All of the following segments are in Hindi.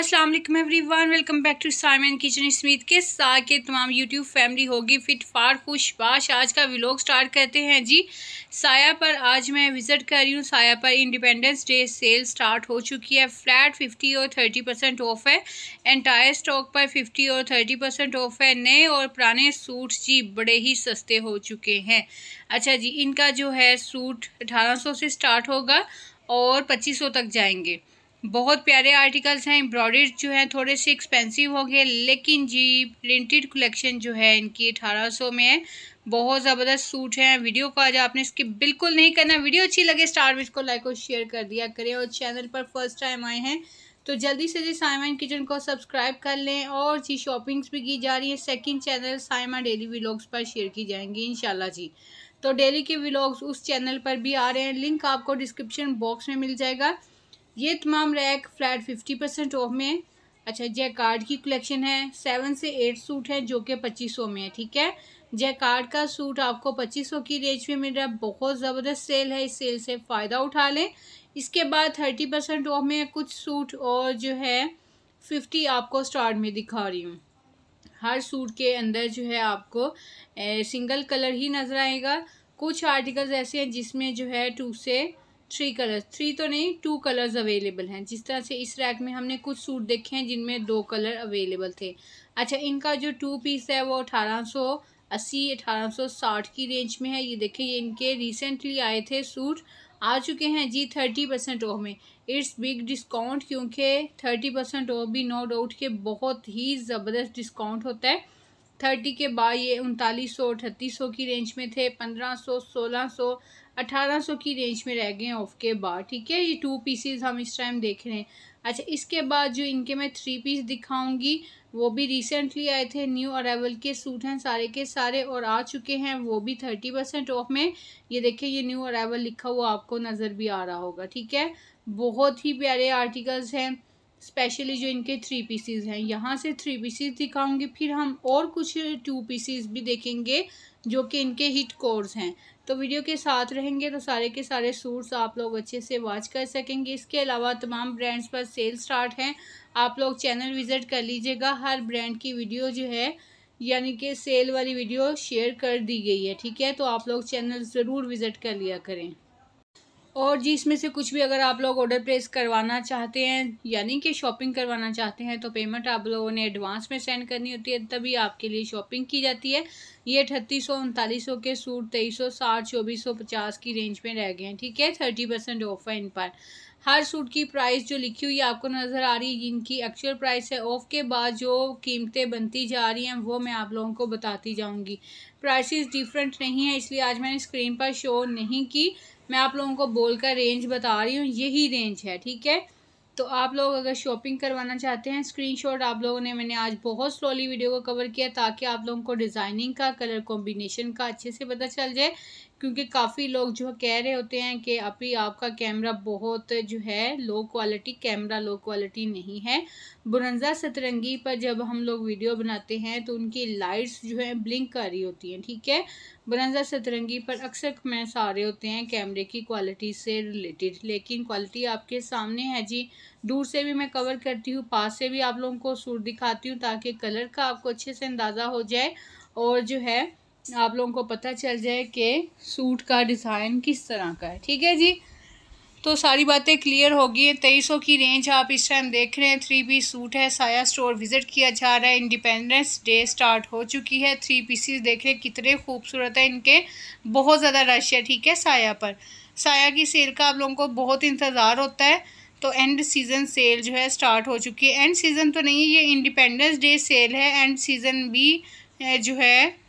अस्सलाम वालेकुम everyone welcome back to Simon kitchen Smith के साथ के तमाम यूट्यूब फैमिली होगी फिट फार खुश बाश आज का व्लॉग स्टार्ट करते हैं जी साया पर आज मैं विज़िट कर रही हूँ साया पर इंडिपेंडेंस डे सेल स्टार्ट हो चुकी है फ्लैट 50 और 30 परसेंट ऑफ है एंटायर स्टॉक पर 50 और 30 परसेंट ऑफ है नए और पुराने सूट्स जी बड़े ही सस्ते हो चुके हैं अच्छा जी इनका जो है सूट अठारह से स्टार्ट होगा और पच्चीस तक जाएंगे बहुत प्यारे आर्टिकल्स हैं एम्ब्रॉयड जो हैं थोड़े से एक्सपेंसिव हो गए लेकिन जी प्रिंटेड कलेक्शन जो है इनकी अठारह सौ में है बहुत ज़बरदस्त सूट हैं वीडियो को आज आपने इसके बिल्कुल नहीं करना वीडियो अच्छी लगे स्टार विच को लाइक और शेयर कर दिया करें और चैनल पर फर्स्ट टाइम आए हैं तो जल्दी से जी साइमन किचन को सब्सक्राइब कर लें और जी शॉपिंग्स भी की जा रही है second channel Saima daily vlogs पर शेयर की जाएंगी इन जी तो डेली के व्लॉग्स उस चैनल पर भी आ रहे हैं लिंक आपको डिस्क्रिप्शन बॉक्स में मिल जाएगा ये तमाम rack flat fifty percent off में अच्छा जैकार्ड की कलेक्शन है सेवन से एट सूट है जो कि पच्चीस सौ में है ठीक है जैकार्ड का सूट आपको पच्चीस सौ की रेंज में मिल रहा है बहुत ज़बरदस्त सेल है इस सेल से फ़ायदा उठा लें इसके बाद थर्टी परसेंट ऑफ में कुछ सूट और जो है फिफ्टी आपको स्टार्ट में दिखा रही हूँ हर सूट के अंदर जो है आपको ए, सिंगल कलर ही नज़र आएगा कुछ आर्टिकल्स ऐसे हैं जिसमें जो है टू से थ्री कलर्स थ्री तो नहीं टू कलर्स अवेलेबल हैं जिस तरह से इस रैक में हमने कुछ सूट देखे हैं जिनमें दो कलर अवेलेबल थे अच्छा इनका जो टू पीस है वो अठारह सौ अस्सी अठारह सौ साठ की रेंज में है ये देखें ये इनके रिसेंटली आए थे सूट आ चुके हैं जी थर्टी परसेंट ऑफ में इट्स बिग डिस्काउंट क्योंकि थर्टी परसेंट ऑफ भी नो डाउट के बहुत ही ज़बरदस्त डिस्काउंट होता है थर्टी के बाद ये उनतालीस सौ अठतीस सौ की रेंज में थे पंद्रह सौ सोलह सौ 1800 की रेंज में रह गए हैं ऑफ के बाद ठीक है ये टू पीसीज हम इस टाइम देख रहे हैं अच्छा इसके बाद जो इनके मैं थ्री पीस दिखाऊंगी वो भी रिसेंटली आए थे न्यू अरावल के सूट हैं सारे के सारे और आ चुके हैं वो भी थर्टी परसेंट ऑफ में ये देखिए ये न्यू अरावल लिखा हुआ आपको नज़र भी आ रहा होगा ठीक है बहुत ही प्यारे आर्टिकल्स हैं स्पेशली जो इनके थ्री पीसीज हैं यहाँ से थ्री पीसीज दिखाऊंगी फिर हम और कुछ टू पीसीज भी देखेंगे जो कि इनके हिट कोर्स हैं तो वीडियो के साथ रहेंगे तो सारे के सारे सूट्स आप लोग अच्छे से वॉच कर सकेंगे इसके अलावा तमाम ब्रांड्स पर सेल स्टार्ट हैं आप लोग चैनल विज़िट कर लीजिएगा हर ब्रांड की वीडियो जो है यानी कि सेल वाली वीडियो शेयर कर दी गई है ठीक है तो आप लोग चैनल ज़रूर विज़िट कर लिया करें और जी इसमें से कुछ भी अगर आप लोग ऑर्डर प्लेस करवाना चाहते हैं यानी कि शॉपिंग करवाना चाहते हैं तो पेमेंट आप लोगों ने एडवांस में सेंड करनी होती है तभी आपके लिए शॉपिंग की जाती है ये अठतीस सौ उनतालीस सौ के सूट तेईस सौ साठ चौबीस सौ पचास की रेंज में रह गए हैं ठीक है थर्टी परसेंट ऑफ है इन पर हर सूट की प्राइस जो लिखी हुई आपको नज़र आ रही है इनकी एक्चुअल प्राइस है ऑफ के बाद जो कीमतें बनती जा रही हैं वो मैं आप लोगों को बताती जाऊँगी प्राइसिस डिफरेंट नहीं है इसलिए आज मैंने स्क्रीन पर शो नहीं की मैं आप लोगों को बोल रेंज बता रही हूँ यही रेंज है ठीक है तो आप लोग अगर शॉपिंग करवाना चाहते हैं स्क्रीनशॉट आप लोगों ने मैंने आज बहुत स्लोली वीडियो को कवर किया ताकि आप लोगों को डिज़ाइनिंग का कलर कॉम्बिनेशन का अच्छे से पता चल जाए क्योंकि काफ़ी लोग जो कह रहे होते हैं कि अभी आपका कैमरा बहुत जो है low quality camera low quality नहीं है बुरंजा सतरंगी पर जब हम लोग वीडियो बनाते हैं तो उनकी लाइट्स जो है ब्लिंक कर रही होती हैं ठीक है बुरंजा सतरंगी पर अक्सर कमेंट्स आ रहे होते हैं कैमरे की क्वालिटी से रिलेटेड लेकिन क्वालिटी आपके सामने है जी दूर से भी मैं कवर करती हूँ पास से भी आप लोगों को सूट दिखाती हूँ ताकि कलर का आपको अच्छे से अंदाज़ा हो जाए और जो है आप लोगों को पता चल जाए कि सूट का डिज़ाइन किस तरह का है ठीक है जी तो सारी बातें क्लियर होगी तेईस सौ की रेंज आप इस टाइम देख रहे हैं थ्री पीस सूट है साया स्टोर विज़िट किया जा रहा है इंडिपेंडेंस डे स्टार्ट हो चुकी है थ्री पीसीस देख रहे हैं कितने खूबसूरत है इनके बहुत ज़्यादा रश है ठीक है साया पर साया की सेल का आप लोगों को बहुत इंतज़ार होता है तो एंड सीज़न सेल जो है स्टार्ट हो चुकी है एंड सीज़न तो नहीं है ये इंडिपेंडेंस डे सेल है एंड सीज़न भी जो है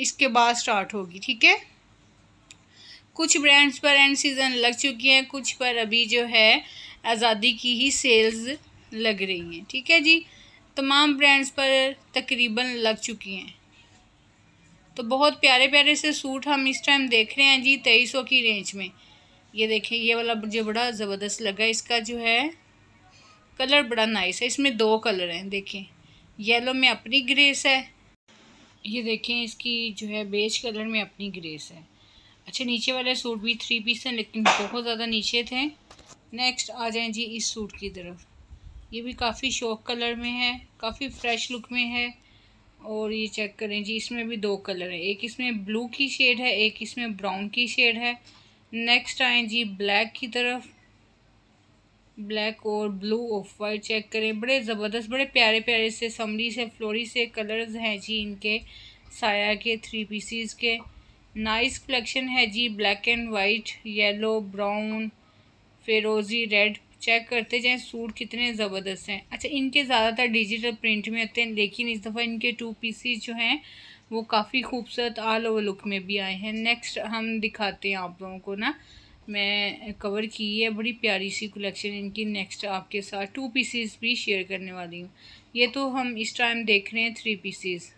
इसके बाद स्टार्ट होगी ठीक है कुछ ब्रांड्स पर एंड सीज़न लग चुकी हैं कुछ पर अभी जो है आज़ादी की ही सेल्स लग रही हैं ठीक है जी तमाम ब्रांड्स पर तकरीबन लग चुकी हैं तो बहुत प्यारे प्यारे से सूट हम इस टाइम देख रहे हैं जी तेईस सौ की रेंज में ये देखें ये वाला मुझे बड़ा ज़बरदस्त लगा इसका जो है कलर बड़ा नाइस है इसमें दो कलर हैं देखें येलो में अपनी ग्रेस है ये देखें इसकी जो है बेज कलर में अपनी ग्रेस है अच्छा नीचे वाले सूट भी थ्री पीस हैं लेकिन बहुत ज़्यादा नीचे थे नेक्स्ट आ जाएं जी इस सूट की तरफ ये भी काफ़ी शौक कलर में है काफ़ी फ्रेश लुक में है और ये चेक करें जी इसमें भी दो कलर है एक इसमें ब्लू की शेड है एक इसमें ब्राउन की शेड है नेक्स्ट आए जी ब्लैक की तरफ ब्लैक और ब्लू ऑफ वाइट चेक करें बड़े ज़बरदस्त बड़े प्यारे प्यारे से समरी से फ्लोरी से कलर्स हैं जी इनके साया के थ्री पीसीज के नाइस कलेक्शन है जी black and white yellow brown फेरोज़ी रेड चेक करते जाएं सूट कितने ज़बरदस्त हैं अच्छा इनके ज़्यादातर डिजिटल प्रिंट में होते हैं लेकिन इस दफ़ा इनके टू पीसीज जो हैं वो काफ़ी खूबसूरत ऑल ओवर लुक में भी आए हैं नेक्स्ट हम दिखाते हैं आप लोगों को ना मैं कवर की है बड़ी प्यारी सी कलेक्शन इनकी नेक्स्ट आपके साथ टू पीसीस भी शेयर करने वाली हूँ ये तो हम इस टाइम देख रहे हैं थ्री पीसीस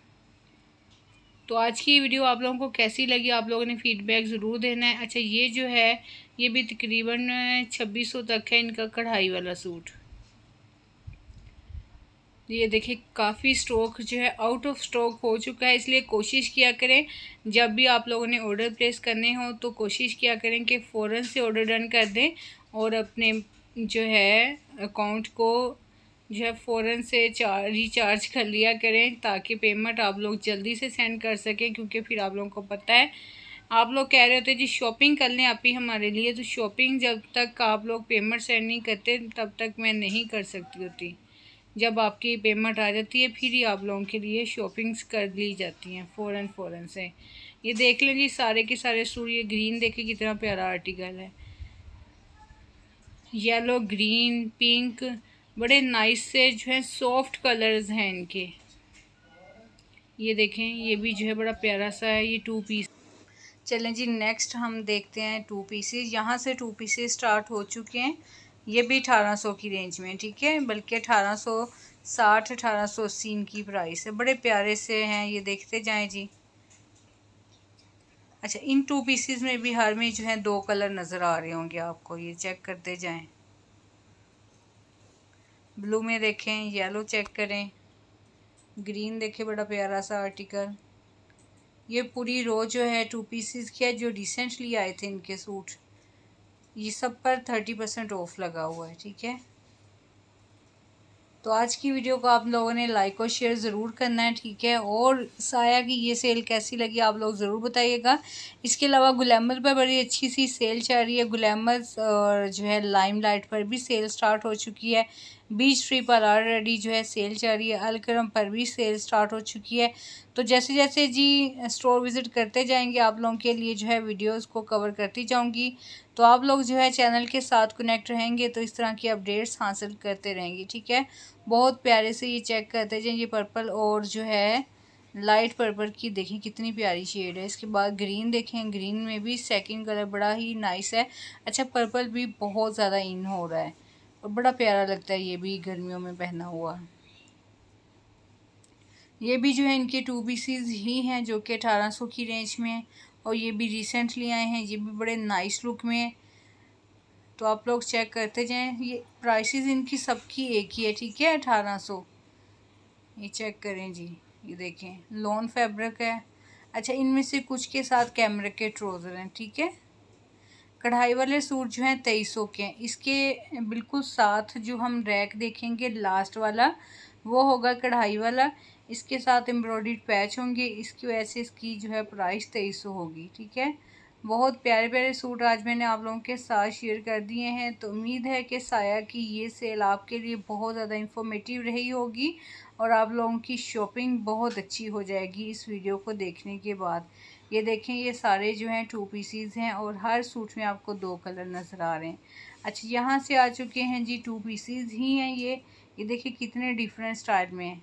तो आज की वीडियो आप लोगों को कैसी लगी आप लोगों ने फीडबैक ज़रूर देना है अच्छा ये जो है ये भी तकरीबन छब्बीस सौ तक है इनका कढ़ाई वाला सूट ये देखिए काफ़ी स्टॉक जो है आउट ऑफ स्टॉक हो चुका है इसलिए कोशिश किया करें जब भी आप लोगों ने ऑर्डर प्लेस करने हो तो कोशिश किया करें कि फ़ौर से ऑर्डर डन कर दें और अपने जो है अकाउंट को जो है फ़ौर से चार रिचार्ज कर लिया करें ताकि पेमेंट आप लोग जल्दी से सेंड कर सकें क्योंकि फिर आप लोगों को पता है आप लोग कह रहे होते जी शॉपिंग कर लें आप ही हमारे लिए तो शॉपिंग जब तक आप लोग पेमेंट सेंड नहीं करते तब तक मैं नहीं कर सकती होती जब आपकी पेमेंट आ जाती है फिर ही आप लोगों के लिए शॉपिंग्स कर ली जाती हैं फ़ौरन फ़ौरन से ये देख लें जी सारे के सारे सूट ये ग्रीन देखे कितना प्यारा आर्टिकल है येलो ग्रीन पिंक बड़े नाइस से जो है सॉफ्ट कलर्स हैं इनके ये देखें ये भी जो है बड़ा प्यारा सा है ये टू पीस चलें जी नेक्स्ट हम देखते हैं टू पीसेस यहाँ से टू पीसेस स्टार्ट हो चुके हैं ये भी अठारह सौ की रेंज में ठीक है बल्कि अठारह सौ साठ अठारह सौ अस्सी इनकी प्राइस है बड़े प्यारे से हैं ये देखते जाएं जी अच्छा इन टू पीसीज में भी हर में जो है दो कलर नज़र आ रहे होंगे आपको ये चेक करते जाएं ब्लू में देखें येलो चेक करें ग्रीन देखें बड़ा प्यारा सा आर्टिकल ये पूरी रो जो है टू पीसीज की है जो रिसेंटली आए थे इनके सूट ये सब पर थर्टी परसेंट ऑफ लगा हुआ है ठीक है तो आज की वीडियो को आप लोगों ने लाइक और शेयर ज़रूर करना है ठीक है और साया की ये सेल कैसी लगी आप लोग ज़रूर बताइएगा इसके अलावा गुलैमर पर बड़ी अच्छी सी सेल चल रही है गुलैमर और जो है लाइम लाइट पर भी सेल स्टार्ट हो चुकी है बीच ट्री पर ऑलरेडी जो है सेल चल रही है अलक्रम पर भी सेल स्टार्ट हो चुकी है तो जैसे जैसे जी स्टोर विज़िट करते जाएंगे आप लोगों के लिए जो है वीडियोज को कवर करती जाऊँगी तो आप लोग जो है चैनल के साथ कनेक्ट रहेंगे तो इस तरह की अपडेट्स हासिल करते रहेंगे ठीक है बहुत प्यारे से ये चेक करते जाएँ ये पर्पल और जो है लाइट पर्पल की देखें कितनी प्यारी शेड है इसके बाद ग्रीन देखें ग्रीन में भी सेकंड कलर बड़ा ही नाइस है अच्छा पर्पल भी बहुत ज़्यादा इन हो रहा है और बड़ा प्यारा लगता है ये भी गर्मियों में पहना हुआ ये भी जो है इनके टू पीसीज ही हैं जो कि अठारह सौ की रेंज में है और ये भी रिसेंटली आए हैं ये भी बड़े नाइस लुक में तो आप लोग चेक करते जाएं ये प्राइसेस इनकी सबकी एक ही है ठीक है अठारह सौ ये चेक करें जी ये देखें लॉन फैब्रिक है अच्छा इनमें से कुछ के साथ कैमरे के ट्रोज़र हैं ठीक है कढ़ाई वाले सूट जो हैं तेईस सौ के इसके बिल्कुल साथ जो हम रैक देखेंगे लास्ट वाला वो होगा कढ़ाई वाला इसके साथ एम्ब्रॉयड पैच होंगे इसकी वजह से इसकी जो है प्राइस तेईस सौ होगी ठीक है बहुत प्यारे प्यारे सूट आज मैंने आप लोगों के साथ शेयर कर दिए हैं तो उम्मीद है कि साया की ये सेल आपके लिए बहुत ज़्यादा इंफॉर्मेटिव रही होगी और आप लोगों की शॉपिंग बहुत अच्छी हो जाएगी इस वीडियो को देखने के बाद ये देखें ये सारे जो हैं टू पीसीज हैं और हर सूट में आपको दो कलर नज़र आ रहे हैं अच्छा यहाँ से आ चुके हैं जी टू पीसीज ही हैं ये ये देखिए कितने डिफरेंट स्टाइल में हैं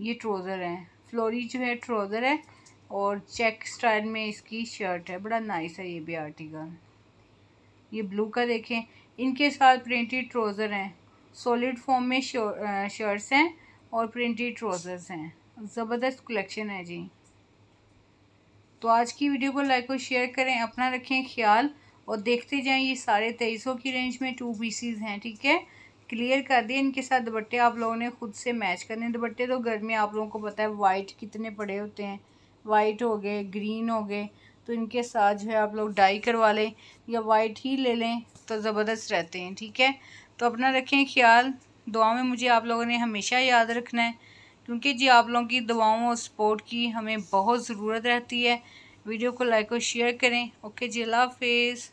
ये ट्रोज़र है फ्लोरी जो है ट्रोज़र है और चेक स्टाइल में इसकी शर्ट है बड़ा नाइस है ये भी आर्टिकल ये ब्लू का देखें इनके साथ प्रिंटेड ट्रोज़र हैं सॉलिड फॉर्म में शर्ट्स हैं और प्रिंटेड ट्रोज़र्स हैं ज़बरदस्त कलेक्शन है जी तो आज की वीडियो को लाइक और शेयर करें अपना रखें ख्याल और देखते जाएं ये साढ़े तेईस की रेंज में टू पीसीज हैं ठीक है क्लियर कर दिए इनके साथ दुपट्टे आप लोगों ने खुद से मैच करने दुपट्टे तो गर्मी आप लोगों को पता है वाइट कितने पड़े होते हैं वाइट हो गए ग्रीन हो गए तो इनके साथ जो है आप लोग डाई करवा लें या वाइट ही ले लें तो ज़बरदस्त रहते हैं ठीक है तो अपना रखें ख्याल दुआ में मुझे आप लोगों ने हमेशा याद रखना है क्योंकि जी आप लोगों की दुआओं और सपोर्ट की हमें बहुत ज़रूरत रहती है वीडियो को लाइक और शेयर करें ओके जी अल्लाह हाफिज़